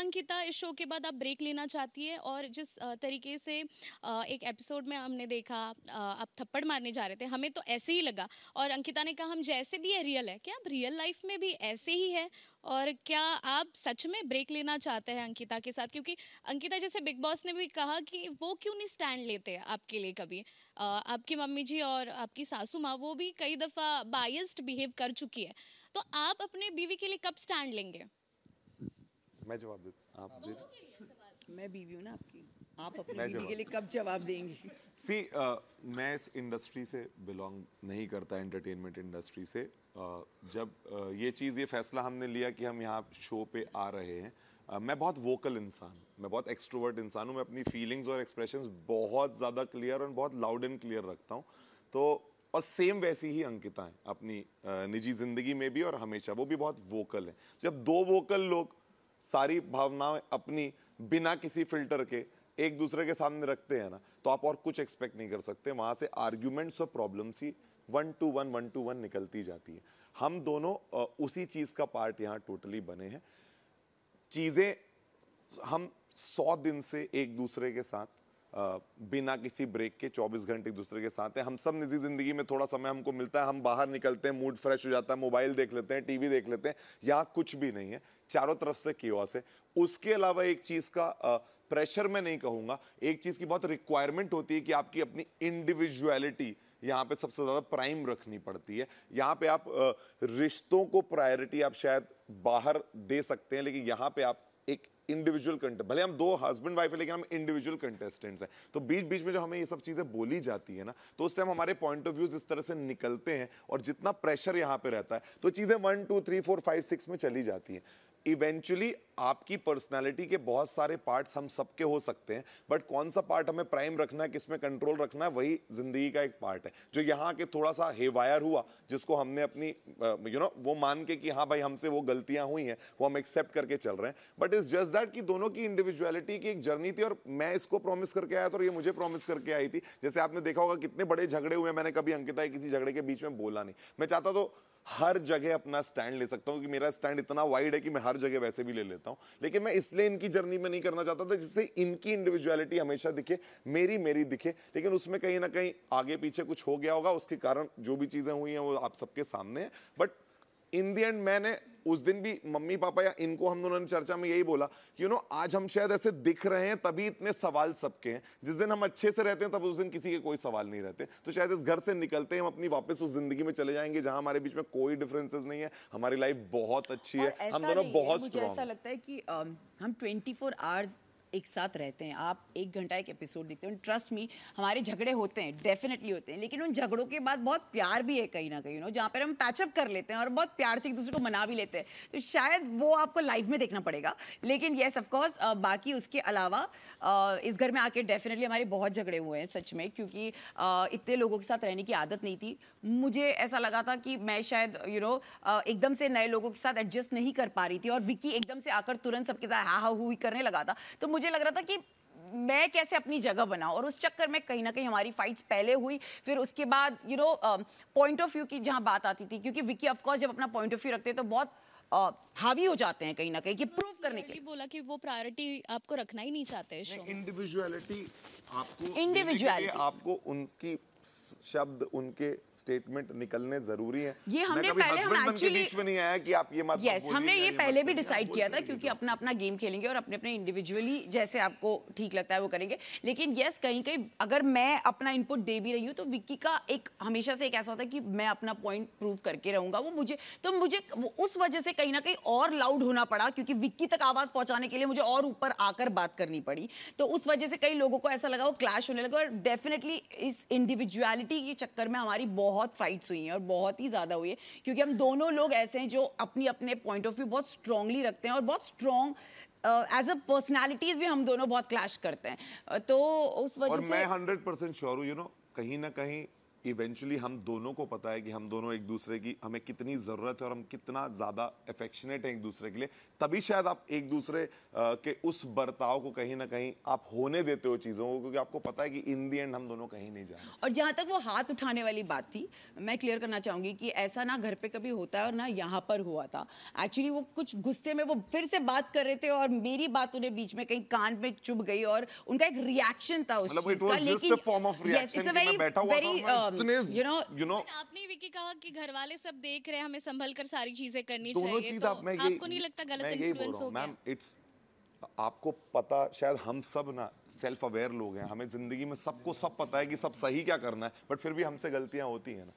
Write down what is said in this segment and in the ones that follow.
अंकिता इस शो के बाद आप ब्रेक लेना चाहती है और जिस तरीके से एक एपिसोड में हमने देखा आप थप्पड़ मारने जा रहे थे हमें तो ऐसे ही लगा और अंकिता ने कहा हम जैसे भी है रियल है क्या आप रियल लाइफ में भी ऐसे ही है और क्या आप सच में ब्रेक लेना चाहते हैं अंकिता के साथ क्योंकि अंकिता जैसे बिग बॉस ने भी कहा कि वो क्यों नहीं स्टैंड लेते आपके लिए कभी आपकी मम्मी जी और आपकी सासू माँ वो भी कई दफ़ा बायस्ड बिहेव कर चुकी है तो आप अपने बीवी के लिए कब स्टैंड लेंगे मैं जवाब देता आप दे मैं बीवी हूँ ना आपकी आप अपने बीवी के लिए कब जवाब देंगे सी मैं इस इंडस्ट्री से बिलोंग नहीं करता एंटरटेनमेंट इंडस्ट्री से जब ये चीज़ ये फैसला हमने लिया कि हम यहाँ शो पे आ रहे हैं uh, मैं बहुत वोकल इंसान मैं बहुत एक्सट्रोवर्ट इंसान हूँ मैं अपनी फीलिंग्स और एक्सप्रेशंस बहुत ज़्यादा क्लियर और बहुत लाउड एंड क्लियर रखता हूँ तो और सेम वैसी ही अंकिता है अपनी निजी ज़िंदगी में भी और हमेशा वो भी बहुत वोकल है जब दो वोकल लोग सारी भावनाएं अपनी बिना किसी फिल्टर के एक दूसरे के सामने रखते हैं ना तो आप और कुछ एक्सपेक्ट नहीं कर सकते वहाँ से आर्ग्यूमेंट्स और प्रॉब्लम्स ही one two one one two one निकलती जाती है हम दोनों उसी चीज़ का पार्ट यहाँ टोटली बने हैं चीज़ें हम सौ दिन से एक दूसरे के साथ बिना किसी ब्रेक के 24 घंटे एक दूसरे के साथ हैं हम सब निजी ज़िंदगी में थोड़ा समय हमको मिलता है हम बाहर निकलते हैं मूड फ्रेश हो जाता है मोबाइल देख लेते हैं टीवी देख लेते हैं यहाँ कुछ भी नहीं है चारों तरफ से कियोस से उसके अलावा एक चीज़ का प्रेशर मैं नहीं कहूँगा एक चीज़ की बहुत रिक्वायरमेंट होती है कि आपकी अपनी इंडिविजुअलिटी यहाँ पे सबसे ज़्यादा प्राइम रखनी पड़ती है यहाँ पे आप रिश्तों को प्रायोरिटी आप शायद बाहर दे सकते हैं लेकिन यहाँ पे आप इंडिविजुअल भले हम दो हस्बैंड वाइफ है लेकिन हम इंडिविजुअल कंटेस्टेंट्स हैं तो बीच बीच में जो हमें ये सब चीज़ें बोली जाती है ना तो उस टाइम हमारे पॉइंट ऑफ व्यूज इस तरह से निकलते हैं और जितना प्रेशर यहाँ पे रहता है तो चीज़ें one two three four five six में चली जाती है इवेंचुअली आपकी पर्सनालिटी के बहुत सारे पार्ट्स हम सबके हो सकते हैं बट कौन सा पार्ट हमें प्राइम रखना है किसमें कंट्रोल रखना है वही जिंदगी का एक पार्ट है जो यहाँ के थोड़ा सा हेवायर हुआ जिसको हमने अपनी यू नो वो मान के कि हाँ भाई हमसे वो गलतियाँ हुई हैं वो हम एक्सेप्ट करके चल रहे हैं बट इज जस्ट दैट कि दोनों की इंडिविजुअलिटी की एक जर्नी थी और मैं इसको प्रॉमिस करके आया था और ये मुझे प्रॉमिस करके आई थी जैसे आपने देखा होगा कितने बड़े झगड़े हुए मैंने कभी अंकिता किसी झगड़े के बीच में बोला नहीं मैं चाहता तो हर जगह अपना स्टैंड ले सकता हूँ कि मेरा स्टैंड इतना वाइड है कि मैं हर जगह वैसे भी ले लेता हूँ लेकिन मैं इसलिए इनकी जर्नी में नहीं करना चाहता था जिससे इनकी इंडिविजुअलिटी हमेशा दिखे मेरी मेरी दिखे लेकिन उसमें कहीं ना कहीं आगे पीछे कुछ हो गया होगा उसके कारण जो भी चीज़ें हुई हैं वो आप सबके सामने हैं बट इन दी एंड मैंने उस दिन भी मम्मी पापा या इनको हम दोनों ने चर्चा में यही बोला यू नो आज हम शायद ऐसे दिख रहे हैं तभी इतने सवाल सबके हैं जिस दिन हम अच्छे से रहते हैं तब उस दिन किसी के कोई सवाल नहीं रहते तो शायद इस घर से निकलते हैं हम अपनी वापस उस जिंदगी में चले जाएंगे जहां हमारे बीच में कोई डिफरेंसेस नहीं है हमारी लाइफ बहुत अच्छी है हम दोनों बहुत ऐसा लगता है कि हम ट्वेंटी आवर्स एक साथ रहते हैं आप एक घंटा एक एपिसोड देखते हैं ट्रस्ट मी हमारे झगड़े होते हैं डेफिनेटली होते हैं लेकिन उन झगड़ों के बाद बहुत प्यार भी है कहीं ना कहीं नो जहाँ पर हम पैचअप कर लेते हैं और बहुत प्यार से एक दूसरे को मना भी लेते हैं तो शायद वो आपको लाइफ में देखना पड़ेगा लेकिन येस ऑफकोर्स बाकी उसके अलावा इस घर में आके डेफिनेटली हमारे बहुत झगड़े हुए हैं सच में क्योंकि इतने लोगों के साथ रहने की आदत नहीं थी मुझे ऐसा लगा था कि मैं शायद यू नो एकदम से नए लोगों के साथ एडजस्ट नहीं कर पा रही थी और विकी एकदम से आकर तुरंत सबके साथ हा हा हुई करने लगा था तो मुझे मुझे लग रहा था कि मैं कैसे अपनी जगह बनाऊं और उस चक्कर में कहीं ना कहीं हमारी फाइट्स पहले हुई फिर उसके बाद you know point of view की जहां बात आती थी क्योंकि विकी ऑफकोर्स जब अपना पॉइंट ऑफ व्यू रखते हैं तो बहुत Uh, हावी हो जाते हैं कहीं ना कहीं कि प्रूव तो करने के लिए बोला कि वो प्रायोरिटी आपको रखना ही नहीं चाहते इंडिविजुअलिटी आपको इंडिविजुअलिटी आपको उनकी शब्द उनके स्टेटमेंट निकलने जरूरी हैं ये हमने पहले हम एक्चुअली बीच में नहीं आया कि आप ये मत यस हमने ये, ये पहले भी डिसाइड किया था क्योंकि अपना अपना गेम खेलेंगे और अपने अपने इंडिविजुअली जैसे आपको ठीक लगता है वो करेंगे लेकिन यस कहीं कहीं अगर मैं अपना इनपुट दे भी रही हूँ तो विक्की का एक हमेशा से एक ऐसा होता है कि मैं अपना पॉइंट प्रूव करके रहूंगा वो मुझे तो मुझे उस वजह से कहीं ना कहीं और लाउड होना पड़ा क्योंकि विक्की तक आवाज पहुंचाने के लिए मुझे और ऊपर आकर बात करनी पड़ी तो उस वजह से कई लोगों को ऐसा लगा वो क्लैश होने लगा और डेफिनेटली इस इंडिविजुअल इंडिविजुअलिटी के चक्कर में हमारी बहुत फाइट्स हुई हैं और बहुत ही ज़्यादा हुई है क्योंकि हम दोनों लोग ऐसे हैं जो अपनी अपने पॉइंट ऑफ व्यू बहुत स्ट्रांगली रखते हैं और बहुत स्ट्रांग एज अ पर्सनैलिटीज भी हम दोनों बहुत क्लैश करते हैं तो उस वजह से मैं हंड्रेड परसेंट श्योर हूँ यू नो कहीं ना कहीं इवेंचुअली हम दोनों को पता है कि हम दोनों एक दूसरे की हमें कितनी ज़रूरत है और हम कितना ज़्यादा अफेक्शनेट हैं एक दूसरे के लिए तभी शायद आप एक दूसरे के उस बर्ताव को कहीं ना कहीं आप होने देते हो चीज़ों को क्योंकि आपको पता है कि इन दी एंड हम दोनों कहीं नहीं जाए और जहाँ तक वो हाथ उठाने वाली बात थी मैं क्लियर करना चाहूँगी कि ऐसा ना घर पर कभी होता है और ना यहाँ पर हुआ था एक्चुअली वो कुछ गुस्से में वो फिर से बात कर रहे थे और मेरी बात उन्हें बीच में कहीं कान में चुभ गई और उनका एक रिएक्शन था उस मतलब चीज़ का लेकिन Um, आपने यू नो यू नो आपने विकी कहा कि घर वाले सब देख रहे हैं हमें संभल कर सारी चीजें करनी चाहिए दोनों चीज आप तो मैं ये आपको नहीं लगता गलत इन्फ्लुएंस हो गया मैम इट्स आपको पता शायद हम सब ना सेल्फ अवेयर लोग हैं हमें जिंदगी में सबको सब पता है कि सब सही क्या करना है बट फिर भी हमसे गलतियां होती हैं ना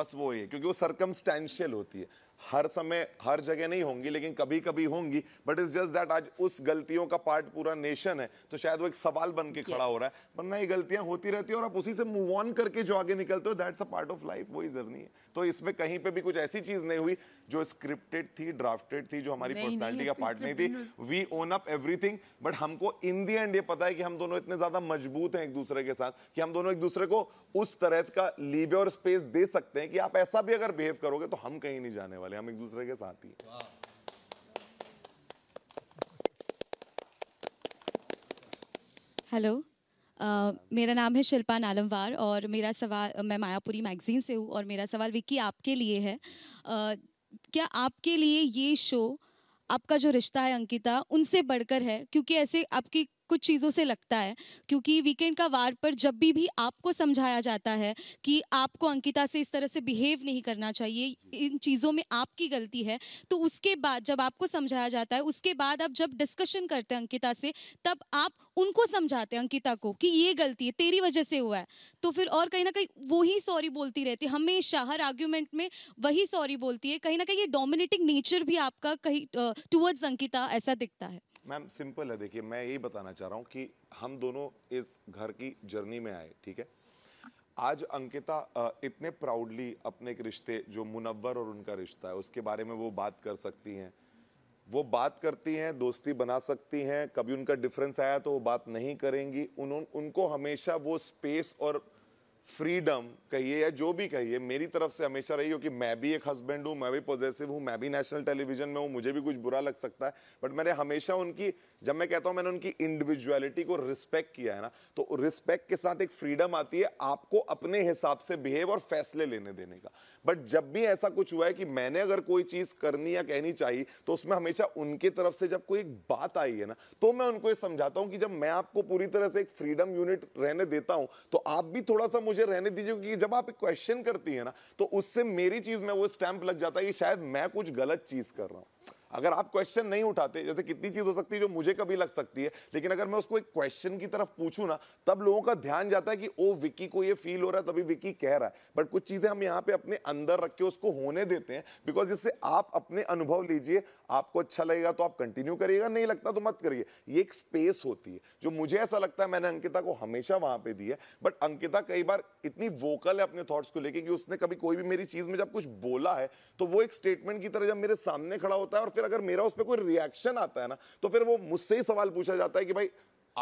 बस वो ही है क्योंकि वो सरकमस्टेंशियल होती है हर समय हर जगह नहीं होंगी लेकिन कभी कभी होंगी बट इज जस्ट दैट आज उस गलतियों का पार्ट पूरा नेशन है तो शायद वो एक सवाल बन के yes. खड़ा हो रहा है वरना ये गलतियां होती रहती है और आप उसी से मूव ऑन करके जो आगे निकलते हो that's a part of life वही जर्नी है तो इसमें कहीं पे भी कुछ ऐसी चीज नहीं हुई जो स्क्रिप्टेड थी ड्राफ्टेड थी जो हमारी पर्सनैलिटी का पार्ट नहीं थी we own up everything but हमको इन दी एंड ये पता है कि हम दोनों इतने ज्यादा मजबूत हैं एक दूसरे के साथ कि हम दोनों एक दूसरे को उस तरह का लीवे और स्पेस दे सकते हैं कि आप ऐसा भी अगर बिहेव करोगे तो हम कहीं नहीं जाने वाले वाले हम एक दूसरे के साथ ही हेलो Uh, मेरा नाम है शिल्पा नालमवार और मेरा सवाल मैं मायापुरी मैगज़ीन से हूँ और मेरा सवाल विक्की आपके लिए है uh, क्या आपके लिए ये शो आपका जो रिश्ता है अंकिता उनसे बढ़कर है क्योंकि ऐसे आपकी कुछ चीज़ों से लगता है क्योंकि वीकेंड का वार पर जब भी भी आपको समझाया जाता है कि आपको अंकिता से इस तरह से बिहेव नहीं करना चाहिए इन चीज़ों में आपकी गलती है तो उसके बाद जब आपको समझाया जाता है उसके बाद आप जब डिस्कशन करते हैं अंकिता से तब आप उनको समझाते हैं अंकिता को कि ये गलती है तेरी वजह से हुआ है तो फिर और कहीं ना कहीं वही सॉरी बोलती रहती है हमेशा हर आर्ग्यूमेंट में वही सॉरी बोलती है कहीं ना कहीं ये डोमिनेटिंग नेचर भी आपका कहीं टूवर्ड्स अंकिता ऐसा दिखता है मैम सिंपल है देखिए मैं यही बताना चाह रहा हूँ कि हम दोनों इस घर की जर्नी में आए ठीक है आज अंकिता इतने प्राउडली अपने एक रिश्ते जो मुनवर और उनका रिश्ता है उसके बारे में वो बात कर सकती हैं वो बात करती हैं दोस्ती बना सकती हैं कभी उनका डिफरेंस आया तो वो बात नहीं करेंगी उन उनको हमेशा वो स्पेस और फ्रीडम कहिए या जो भी कहिए मेरी तरफ से हमेशा रही हो कि मैं भी एक हस्बैंड हूँ मैं भी पॉजिटिव हूँ मैं भी नेशनल टेलीविजन में हूँ मुझे भी कुछ बुरा लग सकता है बट मैंने हमेशा उनकी जब मैं कहता हूँ मैंने उनकी इंडिविजुअलिटी को रिस्पेक्ट किया है ना तो रिस्पेक्ट के साथ एक फ्रीडम आती है आपको अपने हिसाब से बिहेव और फैसले लेने देने का बट जब भी ऐसा कुछ हुआ है कि मैंने अगर कोई चीज़ करनी या कहनी चाहिए तो उसमें हमेशा उनकी तरफ से जब कोई एक बात आई है ना तो मैं उनको ये समझाता हूँ कि जब मैं आपको पूरी तरह से एक फ्रीडम यूनिट रहने देता हूँ तो आप भी थोड़ा सा मुझे मुझे रहने दीजिए क्योंकि जब आप क्वेश्चन करती है ना तो उससे मेरी चीज में वो स्टैंप लग जाता है कि शायद मैं कुछ गलत चीज कर रहा हूं अगर आप क्वेश्चन नहीं उठाते जैसे कितनी चीज हो सकती है जो मुझे कभी लग सकती है लेकिन अगर मैं उसको एक क्वेश्चन की तरफ पूछू ना तब लोगों का ध्यान जाता है कि ओ विक्की को ये फील हो रहा है तभी विक्की कह रहा है बट कुछ चीजें हम यहाँ पे अपने अंदर रख के उसको होने देते हैं बिकॉज इससे आप अपने अनुभव लीजिए आपको अच्छा लगेगा तो आप कंटिन्यू करिएगा नहीं लगता तो मत करिए ये एक स्पेस होती है जो मुझे ऐसा लगता है मैंने अंकिता को हमेशा वहां पर दी है बट अंकिता कई बार इतनी वोकल है अपने थॉट्स को लेकर कि उसने कभी कोई भी मेरी चीज में जब कुछ बोला है तो वो एक स्टेटमेंट की तरह जब मेरे सामने खड़ा होता है और फिर अगर मेरा उस पर कोई रिएक्शन आता है ना तो फिर वो मुझसे ही सवाल पूछा जाता है कि भाई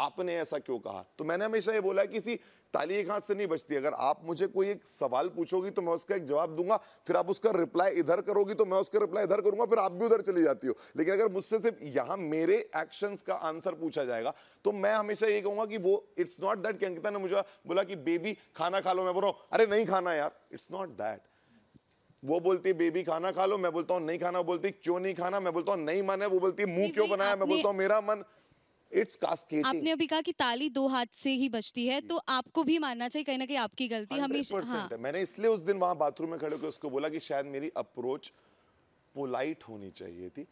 आपने ऐसा क्यों कहा तो मैंने हमेशा ये बोला कि इसी ताली एक हाथ से नहीं बचती अगर आप मुझे कोई एक सवाल पूछोगी तो मैं उसका एक जवाब दूंगा फिर आप उसका रिप्लाई इधर करोगी तो मैं उसका रिप्लाई इधर करूंगा फिर आप भी उधर चली जाती हो लेकिन अगर मुझसे सिर्फ यहाँ मेरे एक्शंस का आंसर पूछा जाएगा तो मैं हमेशा ये कहूंगा कि वो इट्स नॉट दैट कि अंकिता ने मुझे बोला कि बेबी खाना खा लो मैं बोलो अरे नहीं खाना यार इट्स नॉट दैट वो बोलती है बेबी खाना खा लो मैं बोलता हूँ नहीं खाना बोलती क्यों नहीं खाना मैं बोलता हूँ नहीं मन है वो बोलती मुंह क्यों बनाया मैं बोलता हूँ मेरा मन आपने अभी कहा कि ताली दो हाथ से ही बजती है तो आपको भी मानना चाहिए कहीं ना कहीं आपकी गलती हमेशा हाँ। मैंने इसलिए उस दिन वहां बाथरूम में खड़े होकर उसको बोला कि शायद मेरी अप्रोच पोलाइट होनी चाहिए थी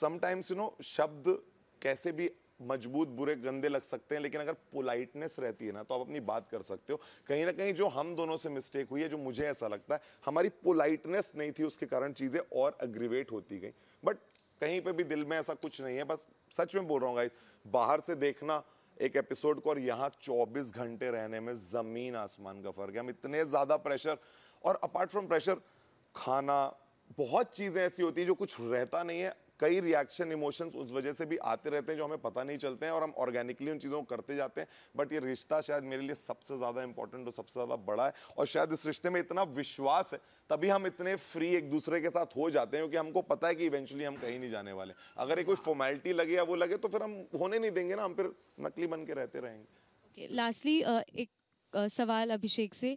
समटाइम्स यू नो शब्द कैसे भी मजबूत बुरे गंदे लग सकते हैं लेकिन अगर पोलाइटनेस रहती है ना तो आप अपनी बात कर सकते हो कहीं ना कहीं जो हम दोनों से मिस्टेक हुई है जो मुझे ऐसा लगता है हमारी पोलाइटनेस नहीं थी उसके कारण चीज़ें और अग्रीवेट होती गई बट कहीं पे भी दिल में ऐसा कुछ नहीं है बस सच में बोल रहा हूँ गाइस बाहर से देखना एक एपिसोड को और यहाँ चौबीस घंटे रहने में ज़मीन आसमान का फर्क है हम इतने ज़्यादा प्रेशर और अपार्ट फ्रॉम प्रेशर खाना बहुत चीज़ें ऐसी होती है जो कुछ रहता नहीं है कई रिएक्शन इमोशंस उस वजह से भी आते रहते हैं जो हमें पता नहीं चलते हैं और हम ऑर्गेनिकली उन चीज़ों को करते जाते हैं बट ये रिश्ता शायद मेरे लिए सबसे ज़्यादा इंपॉर्टेंट और सबसे ज़्यादा बड़ा है और शायद इस रिश्ते में इतना विश्वास है तभी हम इतने फ्री एक दूसरे के साथ हो जाते हैं क्योंकि हमको पता है कि इवेंचुअली हम कहीं नहीं जाने वाले अगर ये कोई फॉर्मेलिटी लगे या वो लगे तो फिर हम होने नहीं देंगे ना हम फिर नकली बन के रहते रहेंगे लास्टली okay, uh, एक uh, सवाल अभिषेक से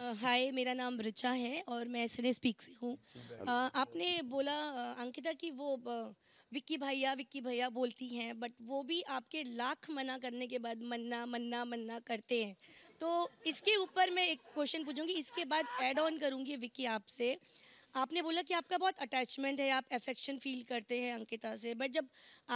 हाय मेरा नाम रिचा है और मैं एस एन स्पीक से हूँ आपने बोला अंकिता कि वो विक्की भैया विक्की भैया बोलती हैं बट वो भी आपके लाख मना करने के बाद मन्ना मन्ना मन्ना करते हैं तो इसके ऊपर मैं एक क्वेश्चन पूछूंगी इसके बाद एड ऑन करूँगी विक्की आपसे आपने बोला कि आपका बहुत अटैचमेंट है आप अफेक्शन फील करते हैं अंकिता से बट जब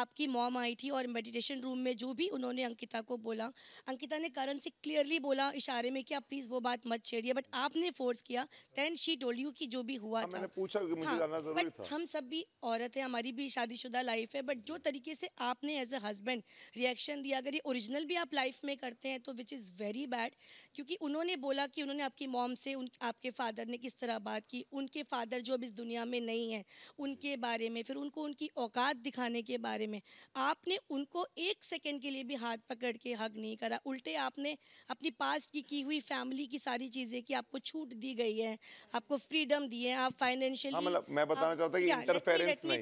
आपकी मॉम आई थी और मेडिटेशन रूम में जो भी उन्होंने अंकिता को बोला अंकिता ने करण से क्लियरली बोला इशारे में कि आप प्लीज़ वो बात मत छेड़िए बट आपने फोर्स किया देन शी टोल्ड यू कि जो भी हुआ हाँ, था पूछा मुझे हाँ, जाना जरूरी था हम सब भी औरत है हमारी भी शादीशुदा लाइफ है बट जो तरीके से आपने एज ए हस्बैंड रिएक्शन दिया अगर ये ओरिजिनल भी आप लाइफ में करते हैं तो विच इज़ वेरी बैड क्योंकि उन्होंने बोला कि उन्होंने आपकी मॉम से आपके फादर ने किस तरह बात की उनके फादर फादर जो अब इस दुनिया में नहीं है उनके बारे में फिर उनको उनकी औकात दिखाने के बारे में आपने उनको एक सेकंड के लिए भी हाथ पकड़ के हक नहीं करा उल्टे आपने अपनी पास्ट की की हुई फैमिली की सारी चीज़ें की आपको छूट दी गई है आपको फ्रीडम दी है आप फाइनेंशियली हाँ, मतलब मैं बताना चाहता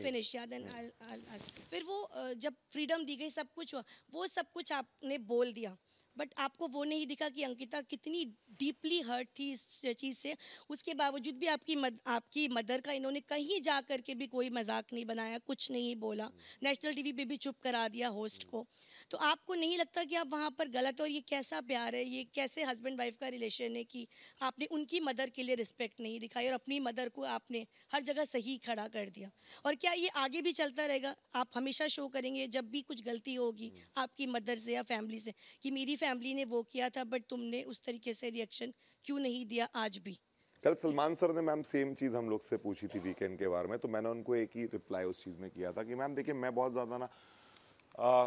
हूँ फिर वो जब फ्रीडम दी गई सब कुछ वो सब कुछ आपने बोल दिया बट आपको वो नहीं दिखा कि अंकिता कितनी डीपली हर्ट थी इस चीज़ से उसके बावजूद भी आपकी मद, आपकी मदर का इन्होंने कहीं जा कर के भी कोई मजाक नहीं बनाया कुछ नहीं बोला नेशनल टीवी पे भी चुप करा दिया होस्ट को तो आपको नहीं लगता कि आप वहाँ पर गलत और ये कैसा प्यार है ये कैसे हस्बैंड वाइफ का रिलेशन है कि आपने उनकी मदर के लिए रिस्पेक्ट नहीं दिखाई और अपनी मदर को आपने हर जगह सही खड़ा कर दिया और क्या ये आगे भी चलता रहेगा आप हमेशा शो करेंगे जब भी कुछ गलती होगी आपकी मदर से या फैमिली से कि मेरी फैमिली ने वो किया था बट तुमने उस तरीके से रिएक्शन क्यों नहीं दिया आज भी कल सलमान सर ने मैम सेम चीज़ हम लोग से पूछी थी वीकेंड के बारे में तो मैंने उनको एक ही रिप्लाई उस चीज़ में किया था कि मैम देखिए मैं बहुत ज़्यादा ना